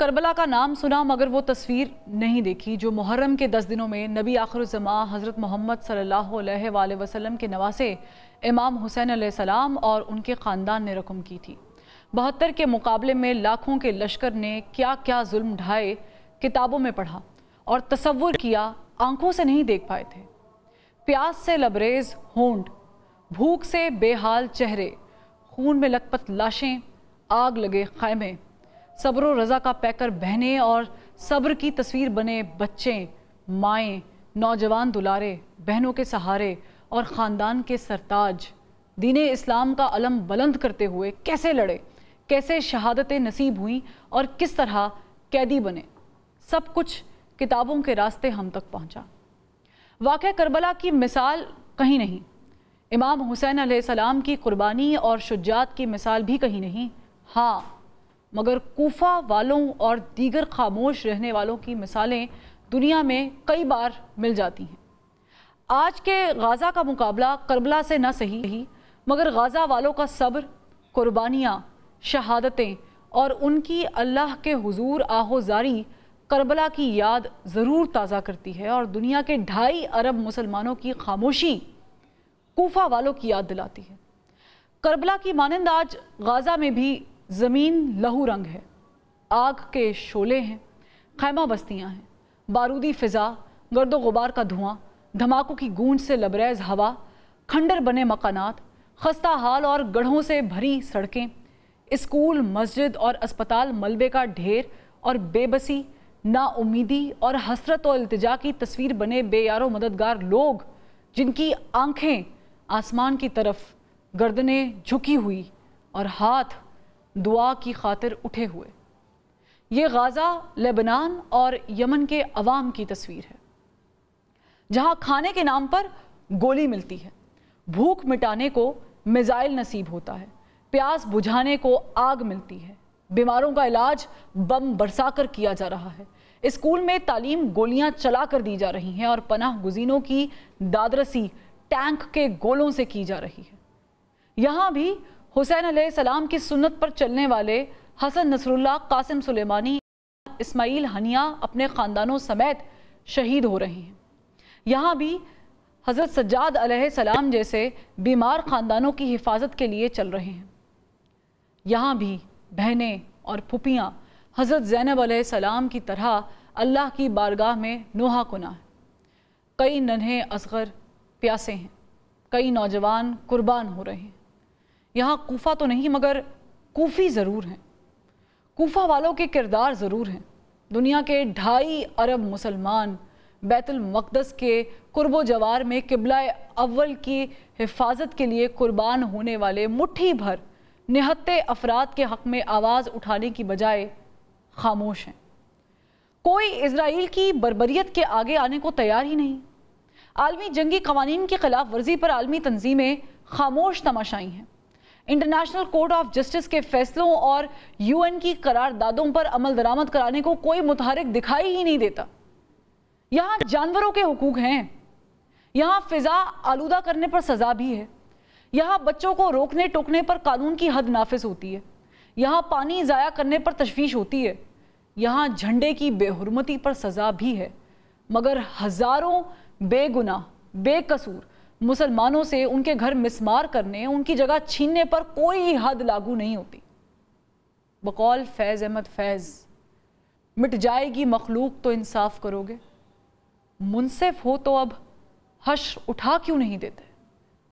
Karbala का नाम सुना मगर वो तस्वीर नहीं देखी जो मुहर्रम के दस दिनों में नबी जमा हज़रत मोहम्मद सल्ला वसलम के नवासे इमाम हुसैन आसमाम और उनके ख़ानदान ने रकम की थी बहत्तर के मुकाबले में लाखों के लश्कर ने क्या क्या जुल्म ढाए किताबों में पढ़ा और तस्वुर किया आंखों से नहीं देख पाए थे प्यास से लबरेज होंड भूख से बेहाल चेहरे खून में लखपत लाशें आग लगे खैमे सब्र रज़ा का पैकर बहने और सब्र की तस्वीर बने बच्चे माएँ नौजवान दुलारे बहनों के सहारे और ख़ानदान के सरताज दीन इस्लाम का अलम बुलंद करते हुए कैसे लड़े कैसे शहादतें नसीब हुई और किस तरह कैदी बने सब कुछ किताबों के रास्ते हम तक पहुंचा। वाक़ करबला की मिसाल कहीं नहीं इमाम हुसैन आसमाम की क़ुरबानी और शुजात की मिसाल भी कहीं नहीं हाँ मगर कोफा वालों और दीगर खामोश रहने वालों की मिसालें दुनिया में कई बार मिल जाती हैं आज के गाज़ा का मुकाबला करबला से ना सही रही मगर गाज़ा वालों का सब्र कुर्बानियाँ शहादतें और उनकी अल्लाह के हुजूर आहोजारी करबला की याद ज़रूर ताज़ा करती है और दुनिया के ढाई अरब मुसलमानों की खामोशी कोफा वालों की याद दिलाती है करबला की मानंद आज गाज़ा में भी ज़मीन लहू रंग है आग के शोले हैं खैमा बस्तियाँ हैं बारूदी फ़िज़ा गर्द गुबार का धुआं धमाकों की गूंज से लबरेज हवा खंडर बने मकानात खस्ता हाल और गढ़ों से भरी सड़कें स्कूल मस्जिद और अस्पताल मलबे का ढेर और बेबसी नाउमीदी और हसरत और अल्तजा की तस्वीर बने बेयारो मददगार लोग जिनकी आंखें आसमान की तरफ गर्दनें झुकी हुई और हाथ दुआ की खातिर उठे हुए ये गाज़ा लेबनान और यमन के अवाम की तस्वीर है जहाँ खाने के नाम पर गोली मिलती है भूख मिटाने को मिज़ाइल नसीब होता है प्यास बुझाने को आग मिलती है बीमारों का इलाज बम बरसा कर किया जा रहा है स्कूल में तालीम गोलियां चला कर दी जा रही हैं और पनाह गुजीनों की दादरसी टैंक के गोलों से की जा रही है यहाँ भी हुसैन सलाम की सुन्नत पर चलने वाले Hassan Nasrallah Qasem Soleimani Ismail Haniyeh अपने ख़ानदानों समेत शहीद हो रहे हैं यहाँ भी हज़रत सज्जाद सलाम जैसे बीमार ख़ानदानों की हिफाजत के लिए चल रहे हैं यहाँ भी बहनें और पुपियाँ हज़रत ज़ैनब सलाम की तरह अल्लाह की बारगाह में नोहा कुना है कई नन्हे असगर प्यासे हैं कई नौजवान कुर्बान हो रहे हैं यहाँ कोफा तो नहीं मगर कोफी ज़रूर हैं कोफा वालों के किरदार ज़रूर हैं दुनिया के ढाई अरब मुसलमान बैतुलमक़दस के कुर्ब जवार में किबला अव्वल की हिफाजत के लिए कुर्बान होने वाले मुट्ठी भर निहत्ते अफराद के हक़ में आवाज़ उठाने की बजाय खामोश हैं कोई इसराइल की बरबरीत के आगे आने को तैयार ही नहीं आलमी जंगी कवानीन की खिलाफ वर्जी पर आलमी तंजीमें खामोश तमाशाई हैं इंटरनेशनल कोर्ट ऑफ जस्टिस के फैसलों और यूएन की करारदादों पर अमल दरामद कराने को कोई मुतहरिक दिखाई ही नहीं देता यहाँ जानवरों के हकूक हैं यहाँ फिजा आलूदा करने पर सज़ा भी है यहाँ बच्चों को रोकने टोकने पर कानून की हद नाफिज होती है यहाँ पानी ज़ाया करने पर तशवीश होती है यहाँ झंडे की बेहरमती पर सज़ा भी है मगर हज़ारों बेगुनाह बेकसूर मुसलमानों से उनके घर मिसमार करने उनकी जगह छीनने पर कोई हद लागू नहीं होती बकौल फैज़ अहमद फैज़ मिट जाएगी मखलूक तो इंसाफ करोगे मुनसिफ हो तो अब हश उठा क्यों नहीं देते